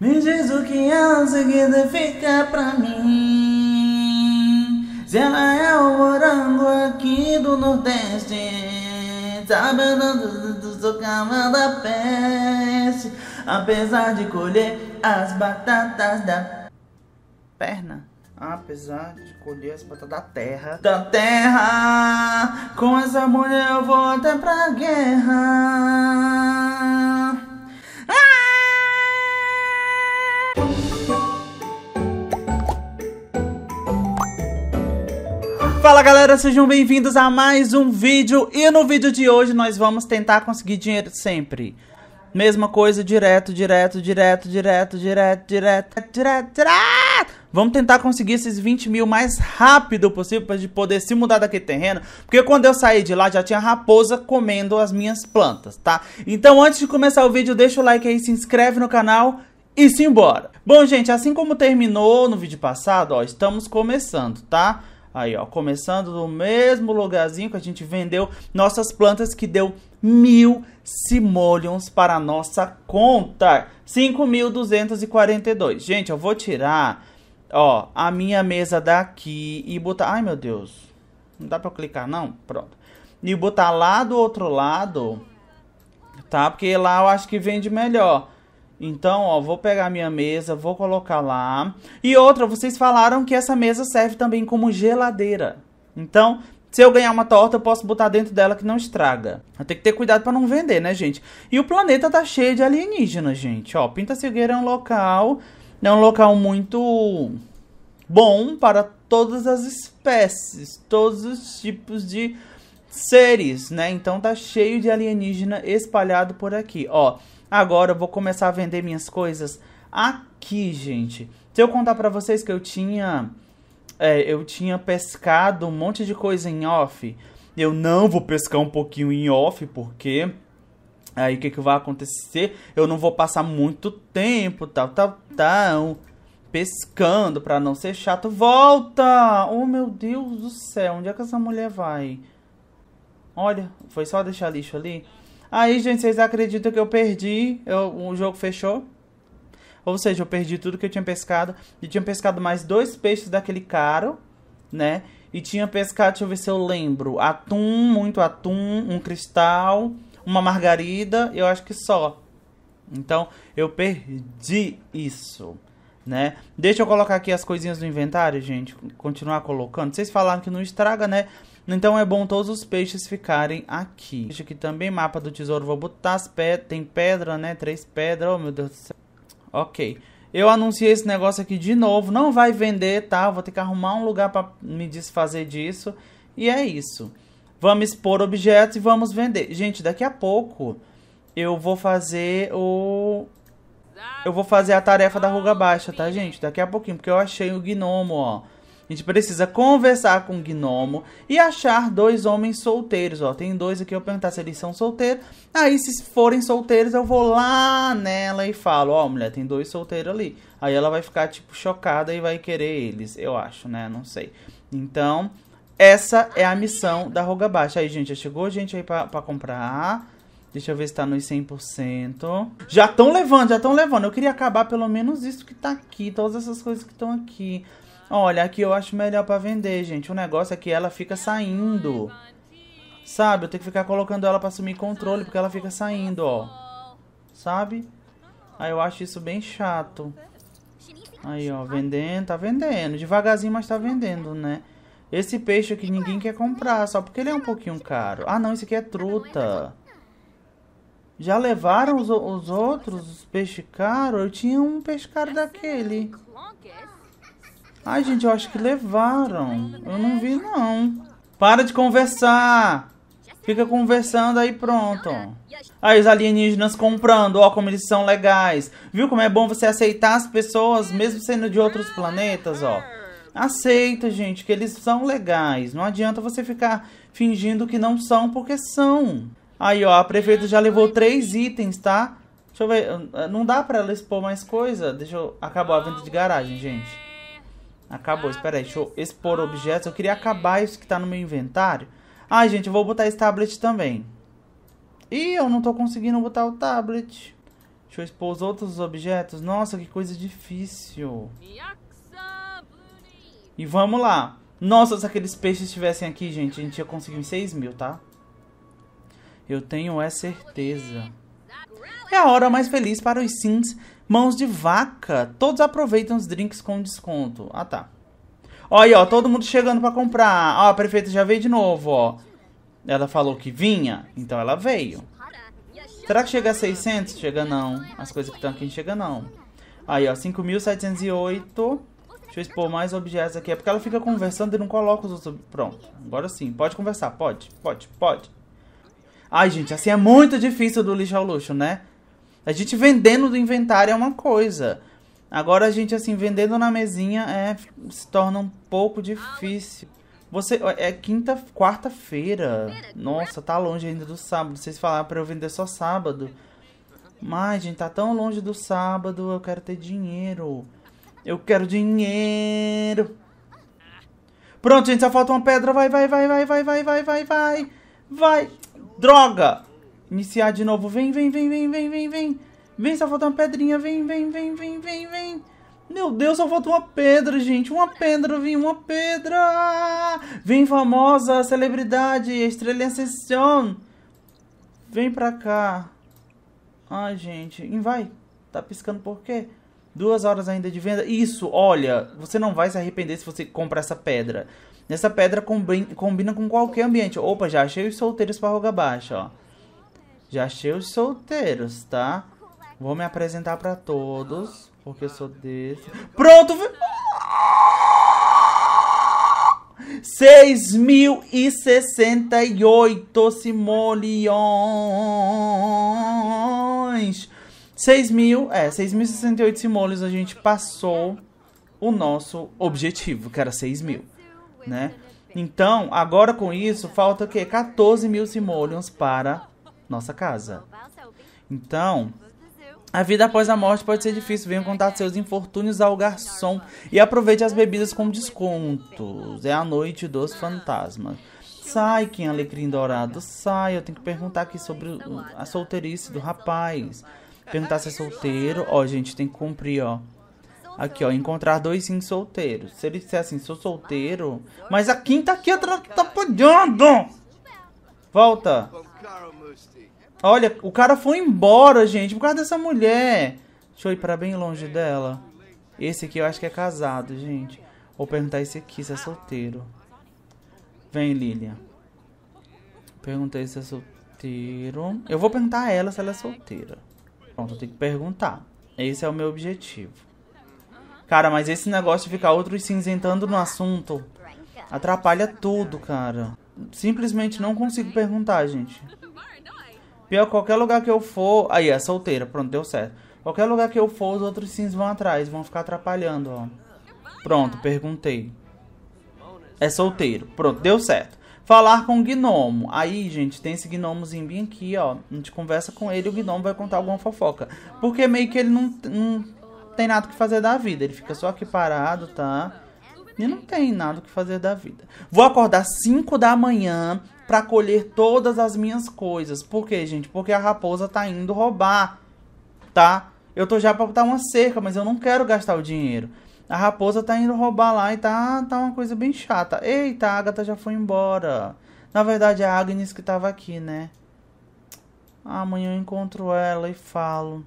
Me diz o que ela é significa pra mim. Se ela é o morango aqui do Nordeste. sabendo do socava da peste. Apesar de colher as batatas da perna apesar de colher as batatas da terra. Da terra! Com essa mulher eu vou até pra guerra. Fala galera, sejam bem-vindos a mais um vídeo e no vídeo de hoje nós vamos tentar conseguir dinheiro sempre. Mesma coisa, direto, direto, direto, direto, direto, direto, direto, direto. Vamos tentar conseguir esses 20 mil mais rápido possível para poder se mudar daquele terreno. Porque quando eu saí de lá já tinha raposa comendo as minhas plantas, tá? Então antes de começar o vídeo, deixa o like aí, se inscreve no canal e simbora. Bom, gente, assim como terminou no vídeo passado, ó, estamos começando, tá? Tá? Aí, ó, começando do mesmo lugarzinho que a gente vendeu nossas plantas, que deu mil simoleons para a nossa conta. 5.242. Gente, eu vou tirar, ó, a minha mesa daqui e botar... Ai, meu Deus. Não dá pra clicar, não? Pronto. E botar lá do outro lado, tá? Porque lá eu acho que vende melhor. Então, ó, vou pegar minha mesa, vou colocar lá. E outra, vocês falaram que essa mesa serve também como geladeira. Então, se eu ganhar uma torta, eu posso botar dentro dela que não estraga. Tem que ter cuidado para não vender, né, gente? E o planeta tá cheio de alienígenas, gente. Ó, Pinta Cigueira é um local, é um local muito bom para todas as espécies, todos os tipos de seres, né? Então tá cheio de alienígena espalhado por aqui, ó. Agora eu vou começar a vender minhas coisas aqui, gente. Se eu contar para vocês que eu tinha é, eu tinha pescado um monte de coisa em off, eu não vou pescar um pouquinho em off porque aí o que que vai acontecer? Eu não vou passar muito tempo, tal, tal, tal pescando para não ser chato. Volta! Oh, meu Deus do céu, onde é que essa mulher vai? Olha, foi só deixar lixo ali. Aí, gente, vocês acreditam que eu perdi? Eu, o jogo fechou? Ou seja, eu perdi tudo que eu tinha pescado. E tinha pescado mais dois peixes daquele caro, né? E tinha pescado, deixa eu ver se eu lembro. Atum, muito atum, um cristal, uma margarida, eu acho que só. Então, eu perdi isso, né? Deixa eu colocar aqui as coisinhas do inventário, gente. Continuar colocando. Vocês falaram que não estraga, né? Então é bom todos os peixes ficarem aqui. Deixa aqui também mapa do tesouro. Vou botar as pedras. Tem pedra, né? Três pedras. Oh, meu Deus do céu. Ok. Eu anunciei esse negócio aqui de novo. Não vai vender, tá? Vou ter que arrumar um lugar para me desfazer disso. E é isso. Vamos expor objetos e vamos vender. Gente, daqui a pouco eu vou fazer o... Eu vou fazer a tarefa da ruga baixa, tá, gente? Daqui a pouquinho, porque eu achei o gnomo, ó. A gente precisa conversar com o gnomo e achar dois homens solteiros, ó. Tem dois aqui, eu perguntar se eles são solteiros. Aí, se forem solteiros, eu vou lá nela e falo, ó, mulher, tem dois solteiros ali. Aí ela vai ficar, tipo, chocada e vai querer eles, eu acho, né? Não sei. Então, essa é a missão da Roga Baixa. Aí, gente, já chegou gente aí pra, pra comprar. Deixa eu ver se tá nos 100%. Já estão levando, já estão levando. Eu queria acabar pelo menos isso que tá aqui. Todas essas coisas que estão aqui. Olha, aqui eu acho melhor pra vender, gente. O negócio é que ela fica saindo. Sabe? Eu tenho que ficar colocando ela pra assumir controle, porque ela fica saindo, ó. Sabe? Aí eu acho isso bem chato. Aí, ó, vendendo, tá vendendo. Devagarzinho, mas tá vendendo, né? Esse peixe aqui ninguém quer comprar, só porque ele é um pouquinho caro. Ah, não, esse aqui é truta. Já levaram os, os outros, os peixes caros? Eu tinha um peixe caro daquele. Ai, gente, eu acho que levaram. Eu não vi, não. Para de conversar. Fica conversando aí, pronto. Aí os alienígenas comprando, ó, como eles são legais. Viu como é bom você aceitar as pessoas, mesmo sendo de outros planetas, ó. Aceita, gente, que eles são legais. Não adianta você ficar fingindo que não são, porque são. Aí, ó, a prefeita já levou três itens, tá? Deixa eu ver, não dá pra ela expor mais coisa? Deixa eu... Acabou a venda de garagem, gente. Acabou, espera aí, deixa eu expor objetos. Eu queria acabar isso que tá no meu inventário. Ai, gente, eu vou botar esse tablet também. Ih, eu não tô conseguindo botar o tablet. Deixa eu expor os outros objetos. Nossa, que coisa difícil. E vamos lá. Nossa, se aqueles peixes estivessem aqui, gente, a gente ia conseguir uns 6 mil, tá? Eu tenho é certeza. É a hora mais feliz para os Sims Mãos de vaca. Todos aproveitam os drinks com desconto. Ah, tá. olha ó, todo mundo chegando para comprar. Ó, a prefeita já veio de novo, ó. Ela falou que vinha, então ela veio. Será que chega a 600? Chega não. As coisas que estão aqui não chega não. Aí, ó, 5.708. Deixa eu expor mais objetos aqui. É porque ela fica conversando e não coloca os outros. Pronto, agora sim. Pode conversar, pode, pode, pode. Ai, gente, assim é muito difícil do lixo ao luxo, né? A gente vendendo do inventário é uma coisa. Agora a gente, assim, vendendo na mesinha é, se torna um pouco difícil. Você. É quinta, quarta-feira. Nossa, tá longe ainda do sábado. Vocês falaram pra eu vender só sábado. Mas, gente, tá tão longe do sábado. Eu quero ter dinheiro. Eu quero dinheiro. Pronto, gente, só falta uma pedra. Vai, vai, vai, vai, vai, vai, vai, vai, vai. Vai. Droga! Iniciar de novo. Vem, vem, vem, vem, vem, vem, vem. Vem, só falta uma pedrinha. Vem, vem, vem, vem, vem, vem. Meu Deus, só falta uma pedra, gente. Uma pedra, vem, uma pedra. Vem, famosa celebridade, estrela ascension. Vem pra cá. Ai, gente. E vai. Tá piscando por quê? Duas horas ainda de venda. Isso, olha. Você não vai se arrepender se você comprar essa pedra. Essa pedra combina, combina com qualquer ambiente. Opa, já achei os solteiros para roga baixa, ó. Já achei os solteiros, tá? Vou me apresentar pra todos, porque eu sou desse. Pronto! 6.068 simoleões. 6.000, é, 6.068 simoleões a gente passou o nosso objetivo, que era 6.000, né? Então, agora com isso, falta o quê? 14.000 mil simoleons para nossa casa. Então, a vida após a morte pode ser difícil. Venha contar seus infortúnios ao é garçom e aproveite as bebidas com é descontos. É a noite dos fantasmas. Sai, quem alecrim dourado, sai. Eu tenho que perguntar aqui sobre a solteirice do rapaz. Perguntar se é solteiro. Né? Ó, gente, tem que cumprir, ó. Aqui, ó, encontrar dois sim solteiros. Se ele disser assim, sou solteiro, mas a quinta tá aqui tá Volta. Volta. Olha, o cara foi embora, gente, por causa dessa mulher. Deixa eu ir pra bem longe dela. Esse aqui eu acho que é casado, gente. Vou perguntar esse aqui se é solteiro. Vem, Lilian. Perguntei se é solteiro. Eu vou perguntar a ela se ela é solteira. Pronto, eu tenho que perguntar. Esse é o meu objetivo. Cara, mas esse negócio de ficar outro cinzentando no assunto atrapalha tudo, cara simplesmente não consigo perguntar, gente. Pior, qualquer lugar que eu for. Aí, é solteira, pronto, deu certo. Qualquer lugar que eu for, os outros sims vão atrás, vão ficar atrapalhando, ó. Pronto, perguntei. É solteiro. Pronto, deu certo. Falar com o gnomo. Aí, gente, tem esse gnomozinho bem aqui, ó. A gente conversa com ele e o gnomo vai contar alguma fofoca. Porque meio que ele não, não tem nada que fazer da vida. Ele fica só aqui parado, tá? E não tem nada o que fazer da vida. Vou acordar 5 da manhã para colher todas as minhas coisas. Por quê, gente? Porque a raposa tá indo roubar, tá? Eu tô já pra botar uma cerca, mas eu não quero gastar o dinheiro. A raposa tá indo roubar lá e tá, tá uma coisa bem chata. Eita, a Agatha já foi embora. Na verdade, é a Agnes que tava aqui, né? Amanhã eu encontro ela e falo.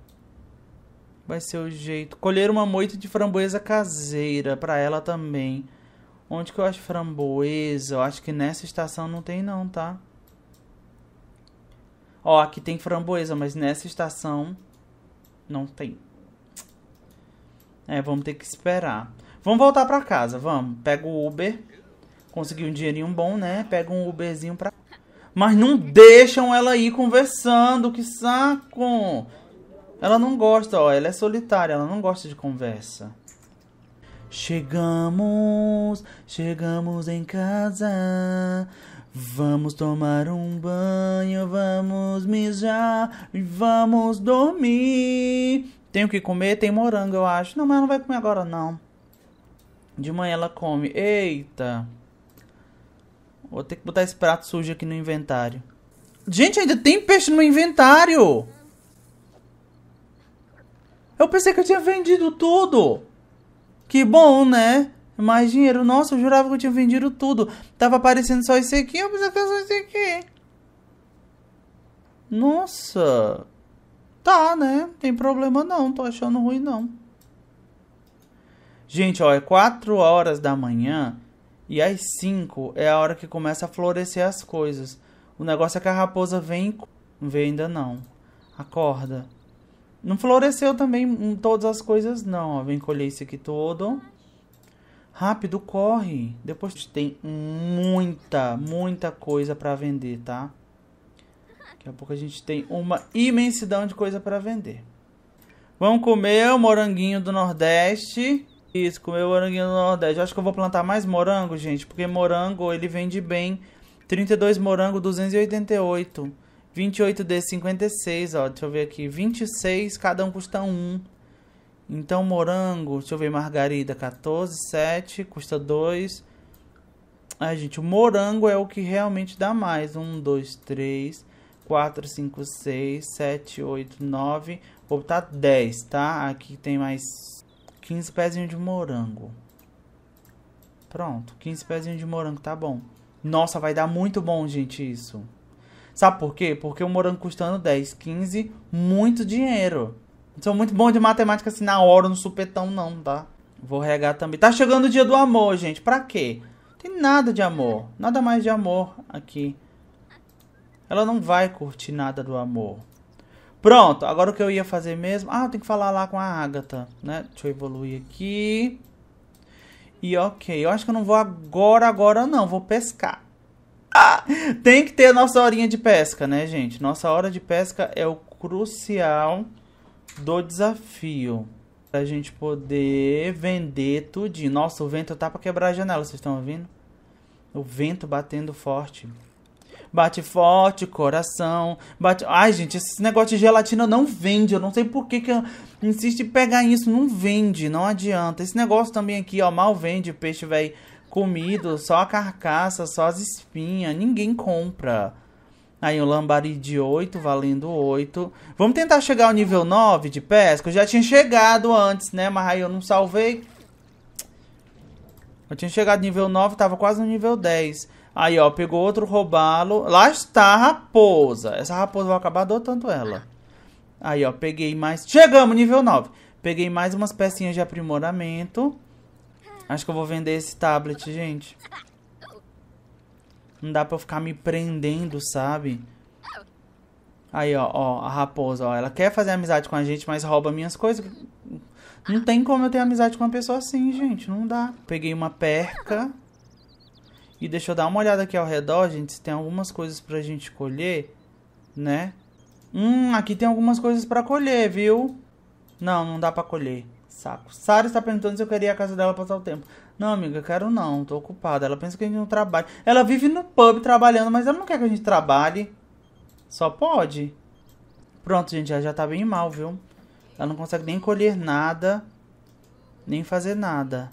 Vai ser o jeito. Colher uma moita de framboesa caseira para ela também. Onde que eu acho framboesa? Eu acho que nessa estação não tem não, tá? Ó, aqui tem framboesa, mas nessa estação não tem. É, vamos ter que esperar. Vamos voltar para casa, vamos. Pega o Uber. Consegui um dinheirinho bom, né? Pega um Uberzinho pra... Mas não deixam ela ir conversando, que saco! Ela não gosta, ó, ela é solitária, ela não gosta de conversa. Chegamos, chegamos em casa. Vamos tomar um banho, vamos mijar e vamos dormir. Tenho que comer, tem morango, eu acho. Não, mas não vai comer agora, não. De manhã ela come. Eita. Vou ter que botar esse prato sujo aqui no inventário. Gente, ainda tem peixe no inventário! Eu pensei que eu tinha vendido tudo. Que bom, né? Mais dinheiro. Nossa, eu jurava que eu tinha vendido tudo. Tava aparecendo só esse aqui, eu pensei que era só esse aqui. Nossa. Tá, né? Tem problema não, tô achando ruim não. Gente, ó, é 4 horas da manhã e às 5 é a hora que começa a florescer as coisas. O negócio é que a raposa vem... Vem ainda não. Acorda. Não floresceu também todas as coisas, não. Ó, vem colher isso aqui todo. Rápido, corre. Depois tem muita, muita coisa para vender, tá? Daqui a pouco a gente tem uma imensidão de coisa para vender. Vamos comer o moranguinho do Nordeste. Isso, comer o moranguinho do Nordeste. Eu acho que eu vou plantar mais morango, gente. Porque morango, ele vende bem. 32 morango, 288. 28 d 56, ó, deixa eu ver aqui, 26, cada um custa 1. Então morango, deixa eu ver, margarida, 14, 7, custa 2. Ai, gente, o morango é o que realmente dá mais. 1, 2, 3, 4, 5, 6, 7, 8, 9. Vou botar 10, tá? Aqui tem mais 15 pezinhos de morango. Pronto, 15 pezinhos de morango, tá bom. Nossa, vai dar muito bom, gente, isso. Sabe por quê? Porque o morango custando 10, 15, muito dinheiro. Não sou muito bom de matemática assim na hora, no supetão, não, tá? Vou regar também. Tá chegando o dia do amor, gente. Pra quê? Tem nada de amor. Nada mais de amor aqui. Ela não vai curtir nada do amor. Pronto, agora o que eu ia fazer mesmo... Ah, tem que falar lá com a Agatha, né? Deixa eu evoluir aqui. E ok, eu acho que eu não vou agora, agora não. Vou pescar. Tem que ter a nossa horinha de pesca, né, gente? Nossa hora de pesca é o crucial do desafio. Pra gente poder vender tudinho. Nossa, o vento tá pra quebrar a janela, vocês estão ouvindo? O vento batendo forte. Bate forte, coração. Bate. Ai, gente, esse negócio de gelatina não vende. Eu não sei por que, que eu insisto em pegar isso. Não vende, não adianta. Esse negócio também aqui, ó, mal vende. peixe, velho comido, só a carcaça, só as espinhas, ninguém compra. Aí o um lambari de 8 valendo 8. Vamos tentar chegar ao nível 9 de pesca? Eu já tinha chegado antes, né? Mas aí eu não salvei. Eu tinha chegado nível 9, tava quase no nível 10. Aí, ó, pegou outro robalo. Lá está a raposa. Essa raposa vai acabar do tanto ela. Aí, ó, peguei mais... Chegamos, nível 9. Peguei mais umas pecinhas de aprimoramento. Acho que eu vou vender esse tablet, gente. Não dá pra eu ficar me prendendo, sabe? Aí, ó, ó, a raposa, ó. Ela quer fazer amizade com a gente, mas rouba minhas coisas. Não tem como eu ter amizade com uma pessoa assim, gente. Não dá. Peguei uma perca. E deixa eu dar uma olhada aqui ao redor, gente. Se tem algumas coisas pra gente colher, né? Hum, aqui tem algumas coisas pra colher, viu? Não, não dá pra colher. Saco. Sara está perguntando se eu queria ir à casa dela passar o tempo. Não, amiga, quero não, tô ocupada. Ela pensa que a gente não trabalha. Ela vive no pub trabalhando, mas ela não quer que a gente trabalhe. Só pode. Pronto, gente, ela já tá bem mal, viu? Ela não consegue nem colher nada, nem fazer nada.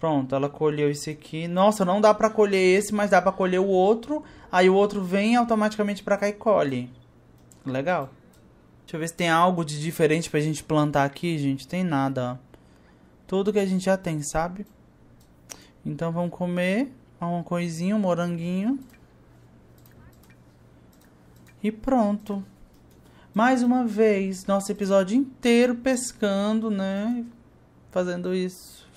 Pronto, ela colheu esse aqui. Nossa, não dá pra colher esse, mas dá pra colher o outro. Aí o outro vem automaticamente pra cá e colhe. Legal. Deixa eu ver se tem algo de diferente pra gente plantar aqui, gente. Tem nada, ó. Tudo que a gente já tem, sabe? Então vamos comer uma coisinha, um moranguinho. E pronto. Mais uma vez, nosso episódio inteiro pescando, né? Fazendo isso.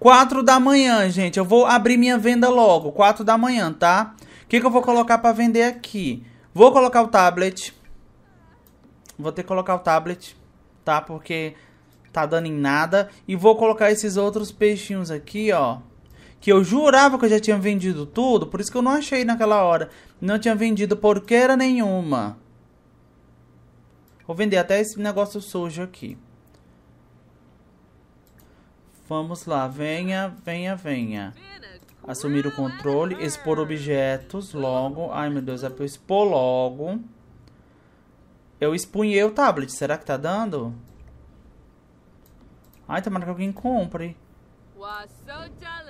Quatro da manhã, gente. Eu vou abrir minha venda logo. Quatro da manhã, tá? O que, que eu vou colocar para vender aqui? Vou colocar o tablet. Vou ter que colocar o tablet, tá? Porque tá dando em nada. E vou colocar esses outros peixinhos aqui, ó. Que eu jurava que eu já tinha vendido tudo, por isso que eu não achei naquela hora. Não tinha vendido porqueira nenhuma. Vou vender até esse negócio sujo aqui. Vamos lá, venha, venha, venha. Assumir o controle, expor objetos logo. Ai, meu Deus, é pra eu expor logo. Eu espunhei o tablet. Será que tá dando? Ai, tomara que alguém compre.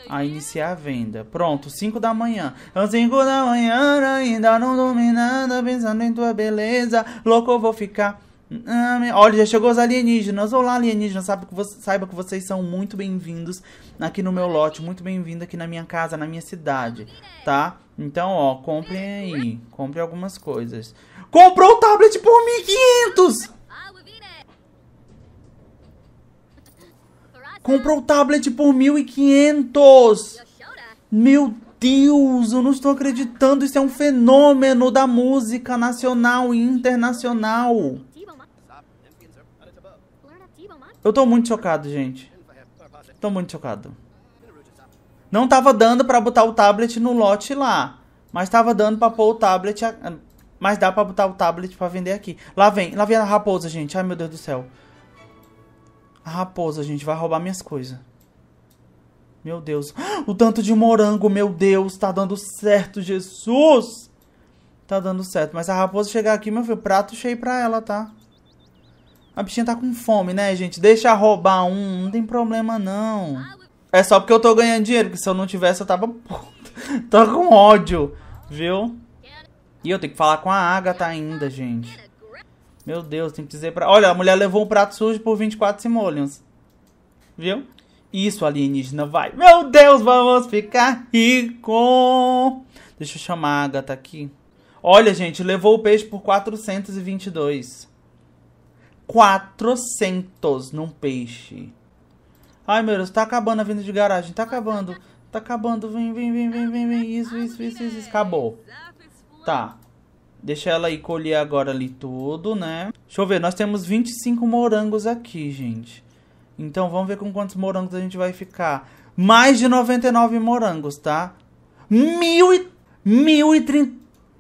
A iniciar a venda. Pronto, 5 da manhã. São 5 da manhã, ainda não dormi nada, pensando em tua beleza. Louco, eu vou ficar. Ah, olha, já chegou os alienígenas. Olá, alienígenas. Saiba que, você, saiba que vocês são muito bem-vindos aqui no meu lote. Muito bem-vindo aqui na minha casa, na minha cidade. Tá? Então, ó, compre aí. Compre algumas coisas. Comprou o tablet por 1.500! Comprou o tablet por 1.500! Meu Deus, eu não estou acreditando. Isso é um fenômeno da música nacional e internacional. Eu tô muito chocado, gente. Tô muito chocado. Não tava dando pra botar o tablet no lote lá. Mas tava dando pra pôr o tablet... A... Mas dá pra botar o tablet pra vender aqui. Lá vem. Lá vem a raposa, gente. Ai, meu Deus do céu. A raposa, gente. Vai roubar minhas coisas. Meu Deus. O tanto de morango, meu Deus. Tá dando certo, Jesus. Tá dando certo. Mas a raposa chegar aqui, meu filho, prato cheio pra ela, tá? A bichinha tá com fome, né, gente? Deixa roubar um, não tem problema não. É só porque eu tô ganhando dinheiro, porque se eu não tivesse eu tava tô com ódio, viu? E eu tenho que falar com a Agatha ainda, gente. Meu Deus, tem que dizer pra... Olha, a mulher levou um prato sujo por 24 simoleons. Viu? Isso, alienígena, vai. Meu Deus, vamos ficar rico. Deixa eu chamar a Agatha aqui. Olha, gente, levou o peixe por 422. 400 num peixe. Ai, meu Deus, tá acabando a venda de garagem. Tá acabando. Tá acabando. Vem, vem, vem, vem, vem, vem. Isso, isso, isso, isso. Acabou. Tá. Deixa ela aí colher agora ali tudo, né? Deixa eu ver. Nós temos 25 morangos aqui, gente. Então vamos ver com quantos morangos a gente vai ficar. Mais de 99 morangos, tá? Mil e... Mil e trinta...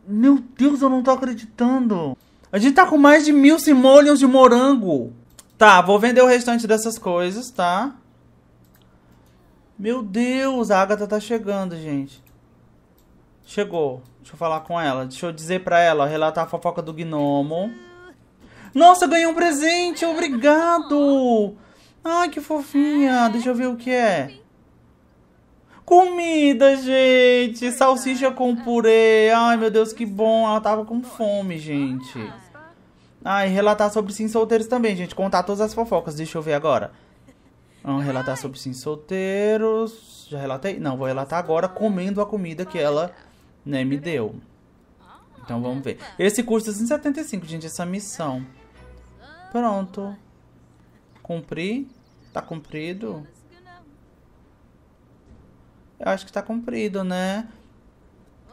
Meu Deus, eu não tô acreditando. A gente tá com mais de mil simoleons de morango. Tá, vou vender o restante dessas coisas, tá? Meu Deus, a Agatha tá chegando, gente. Chegou. Deixa eu falar com ela. Deixa eu dizer pra ela, relatar a fofoca do gnomo. Nossa, ganhei um presente! Obrigado! Ai, que fofinha! Deixa eu ver o que é. Comida, gente! Salsicha com purê. Ai, meu Deus, que bom. Ela tava com fome, gente. Ai, ah, relatar sobre sim solteiros também, gente. Contar todas as fofocas. Deixa eu ver agora. Vamos relatar sobre sim solteiros. Já relatei? Não, vou relatar agora comendo a comida que ela né, me deu. Então vamos ver. Esse custa é 175, gente, essa missão. Pronto. Cumpri? Tá cumprido? Eu acho que tá cumprido, né?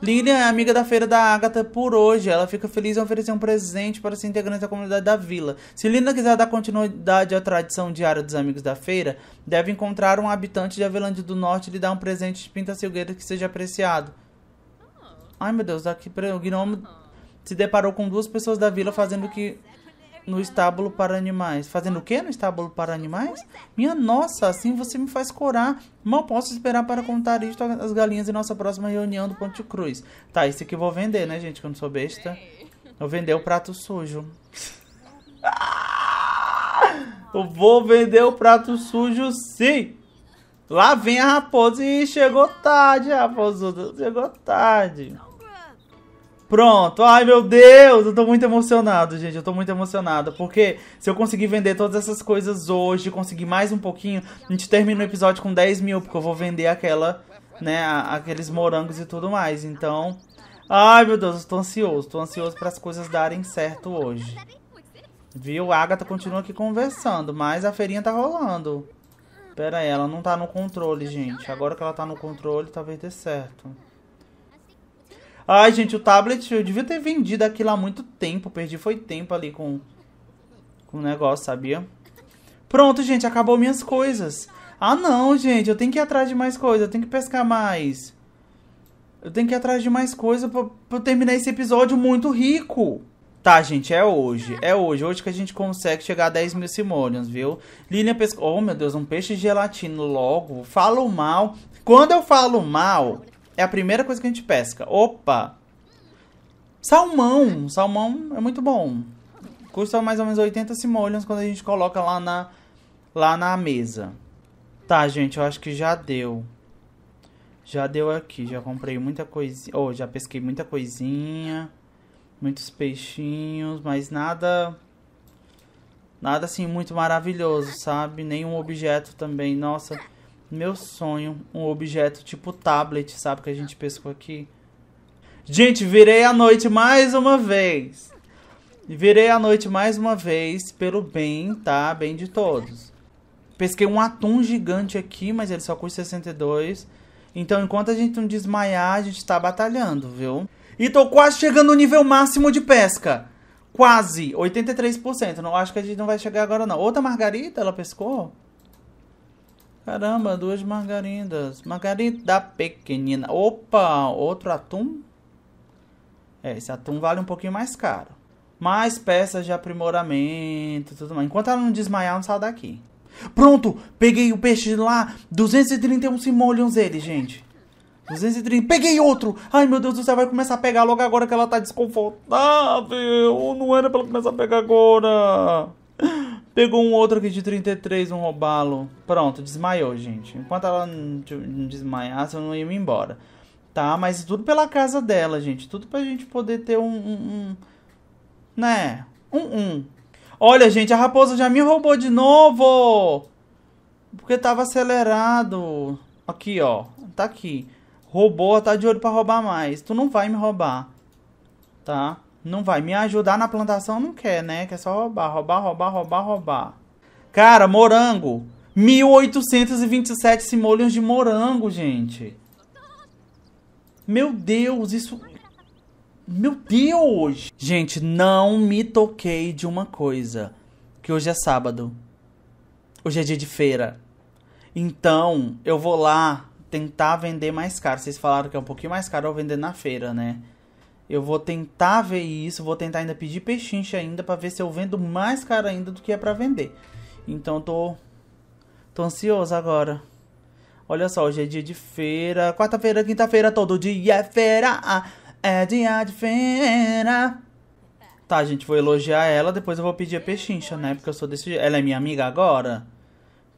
Lilian é amiga da feira da Agatha por hoje. Ela fica feliz em oferecer um presente para se integrante da comunidade da vila. Se Lilian quiser dar continuidade à tradição diária dos amigos da feira, deve encontrar um habitante de Avelândia do Norte e lhe dar um presente de pinta-silgueira que seja apreciado. Oh. Ai meu Deus, Aqui o gnomo se deparou com duas pessoas da vila fazendo o que no estábulo para animais. Fazendo o que no estábulo para animais? Minha nossa, assim você me faz corar. Mal posso esperar para contar isto às galinhas em nossa próxima reunião do Ponte Cruz. Tá, esse aqui eu vou vender, né, gente? Que eu não sou besta. vou vender o prato sujo. eu vou vender o prato sujo, sim! Lá vem a raposa e chegou tarde, raposuda. Chegou tarde. Pronto. Ai, meu Deus, eu tô muito emocionado, gente. Eu tô muito emocionado. Porque se eu conseguir vender todas essas coisas hoje, conseguir mais um pouquinho, a gente termina o episódio com 10 mil, porque eu vou vender aquela, né, aqueles morangos e tudo mais. Então, ai, meu Deus, eu tô ansioso. Tô ansioso para as coisas darem certo hoje. Viu? A Agatha continua aqui conversando, mas a feirinha tá rolando. Pera aí, ela não tá no controle, gente. Agora que ela tá no controle, talvez dê certo. Ai, gente, o tablet eu devia ter vendido aquilo há muito tempo. Perdi foi tempo ali com, com o negócio, sabia? Pronto, gente, acabou minhas coisas. Ah, não, gente, eu tenho que ir atrás de mais coisa, eu tenho que pescar mais. Eu tenho que ir atrás de mais coisa pra, pra eu terminar esse episódio muito rico. Tá, gente, é hoje. É hoje. Hoje que a gente consegue chegar a 10 mil simoleons, viu? Lilian pescou. Oh, meu Deus, um peixe de logo. Falo mal. Quando eu falo mal, é a primeira coisa que a gente pesca. Opa! Salmão! Salmão é muito bom. Custa mais ou menos 80 simoleons quando a gente coloca lá na, lá na mesa. Tá, gente, eu acho que já deu. Já deu aqui, já comprei muita coisinha. Ou oh, já pesquei muita coisinha. Muitos peixinhos, mas nada. Nada assim muito maravilhoso, sabe? Nenhum objeto também. Nossa, meu sonho, um objeto tipo tablet, sabe que a gente pescou aqui? Gente, virei a noite mais uma vez. Virei a noite mais uma vez pelo bem, tá? Bem de todos. Pesquei um atum gigante aqui, mas ele só custa 62. Então, enquanto a gente não desmaiar, a gente tá batalhando, viu? E tô quase chegando no nível máximo de pesca. Quase, 83%. Não acho que a gente não vai chegar agora não. Outra margarita, ela pescou? Caramba, duas margaridas. Margarida pequenina. Opa, outro atum? É, esse atum vale um pouquinho mais caro. Mais peças de aprimoramento, tudo mais. Enquanto ela não desmaiar, não sai daqui. Pronto, peguei o peixe lá. 231 simoleons ele, gente. 230. Peguei outro! Ai, meu Deus do céu, vai começar a pegar logo agora que ela tá desconfortável. Não era pra ela começar a pegar agora. Pegou um outro aqui de 33, um robalo. Pronto, desmaiou, gente. Enquanto ela não desmaiasse, eu não ia me embora. Tá, mas tudo pela casa dela, gente. Tudo pra gente poder ter um... um, um né? Um, um. Olha, gente, a raposa já me roubou de novo! Porque tava acelerado. Aqui, ó. Tá aqui. Roubou, tá de olho pra roubar mais. Tu não vai me roubar. Tá? Não vai me ajudar na plantação, não quer, né? Quer só roubar, roubar, roubar, roubar, roubar. Cara, morango. 1827 simoleons de morango, gente. Meu Deus, isso... Meu Deus! Gente, não me toquei de uma coisa. Que hoje é sábado. Hoje é dia de feira. Então, eu vou lá tentar vender mais caro. Vocês falaram que é um pouquinho mais caro eu vender na feira, né? Eu vou tentar ver isso, vou tentar ainda pedir pechincha ainda para ver se eu vendo mais caro ainda do que é para vender. Então tô tô ansioso agora. Olha só, hoje é dia de feira, quarta-feira, quinta-feira, todo dia é feira, ah, é dia de feira. Tá, gente, vou elogiar ela, depois eu vou pedir a pechincha, né? Porque eu sou desse Ela é minha amiga agora?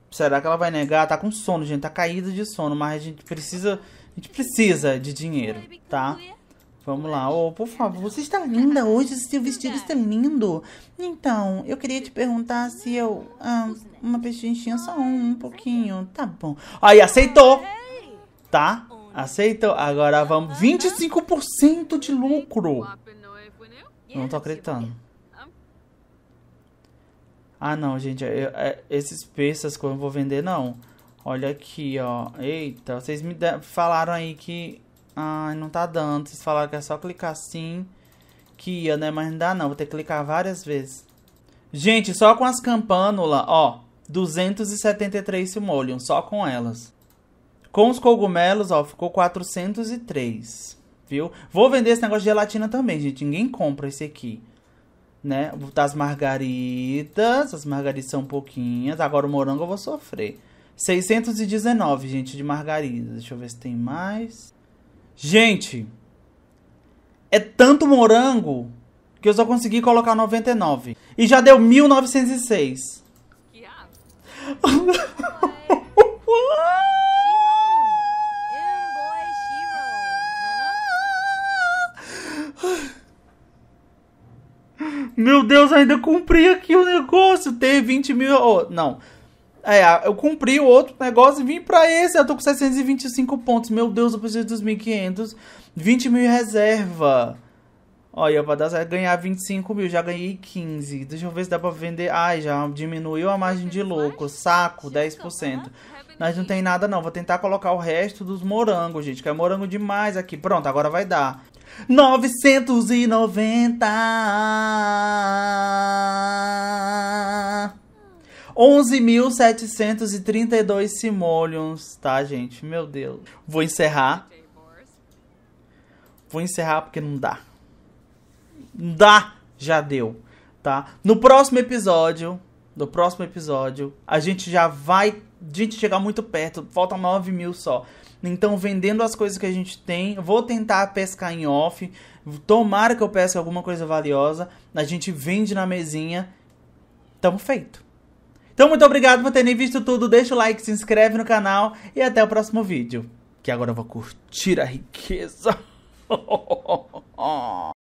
Será que ela vai negar? Tá com sono, gente, tá caída de sono, mas a gente precisa, a gente precisa de dinheiro, tá? Vamos lá, oh, por favor, você está linda hoje, seu vestido é. está lindo. Então, eu queria te perguntar se eu. Ah, uma pechincha só um, um pouquinho, tá bom. Aí, aceitou! Tá? Aceitou? Agora vamos. 25% de lucro! Não tô acreditando. Ah, não, gente, eu, é, esses peças que eu não vou vender, não. Olha aqui, ó. Eita, vocês me falaram aí que Ai, não tá dando. Vocês falaram que é só clicar assim que ia, né? Mas não dá não, vou ter que clicar várias vezes. Gente, só com as campânulas, ó, 273 simoleon, só com elas. Com os cogumelos, ó, ficou 403, viu? Vou vender esse negócio de gelatina também, gente. Ninguém compra esse aqui, né? Vou botar as margaritas. as margaritas são pouquinhas. Agora o morango eu vou sofrer. 619, gente, de margaridas. Deixa eu ver se tem mais. Gente, é tanto morango que eu só consegui colocar 99. E já deu 1906. Meu Deus, ainda cumpri aqui o negócio. Ter 20 mil. Oh, não, é, eu cumpri o outro negócio e vim pra esse. Eu tô com 625 pontos. Meu Deus, eu preciso dos 1.500. 20 mil em reserva. Olha, pra dar, ganhar 25 mil. Já ganhei 15. Deixa eu ver se dá pra vender. Ai, já diminuiu a margem de lucro. Saco, 10%. Mas não tem nada não. Vou tentar colocar o resto dos morangos, gente. Que é morango demais aqui. Pronto, agora vai dar. 990. 11.732 simoleons, tá, gente? Meu Deus. Vou encerrar. Vou encerrar porque não dá. Não dá! Já deu, tá? No próximo episódio, no próximo episódio, a gente já vai... A gente chegar muito perto, Falta 9 mil só. Então, vendendo as coisas que a gente tem, vou tentar pescar em off. Tomara que eu pesque alguma coisa valiosa. A gente vende na mesinha. Tamo feito. Então, muito obrigado por terem visto tudo. Deixa o like, se inscreve no canal e até o próximo vídeo. Que agora eu vou curtir a riqueza.